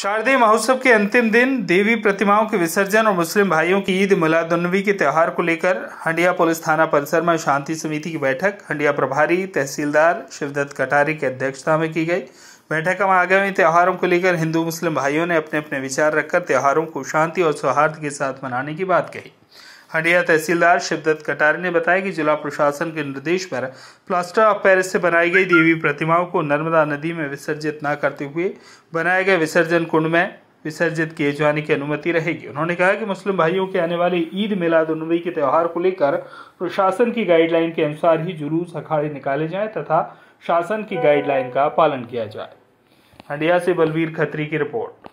शारदीय महोत्सव के अंतिम दिन देवी प्रतिमाओं के विसर्जन और मुस्लिम भाइयों की ईद मिलादुलनबी के त्यौहार को लेकर हंडिया पुलिस थाना परिसर में शांति समिति की बैठक हंडिया प्रभारी तहसीलदार शिवदत्त कटारी की अध्यक्षता में की गई बैठक में आगामी त्यौहारों को लेकर हिंदू मुस्लिम भाइयों ने अपने अपने विचार रखकर त्यौहारों को शांति और सौहार्द के साथ मनाने की बात कही हंडिया तहसीलदार शिवदत्त कटारी ने बताया कि जिला प्रशासन के निर्देश पर प्लास्टर ऑफ पेरिस से बनाई गई देवी प्रतिमाओं को नर्मदा नदी में विसर्जित न करते हुए बनाए गए विसर्जन कुंड में विसर्जित किए जाने की अनुमति रहेगी उन्होंने कहा कि मुस्लिम भाइयों के आने वाले ईद मिलाद उन्नबी के त्यौहार को लेकर प्रशासन की गाइडलाइन के अनुसार ही जुलूस अखाड़े निकाले जाएं तथा शासन की गाइडलाइन का पालन किया जाए हंडिया से बलवीर खत्री की रिपोर्ट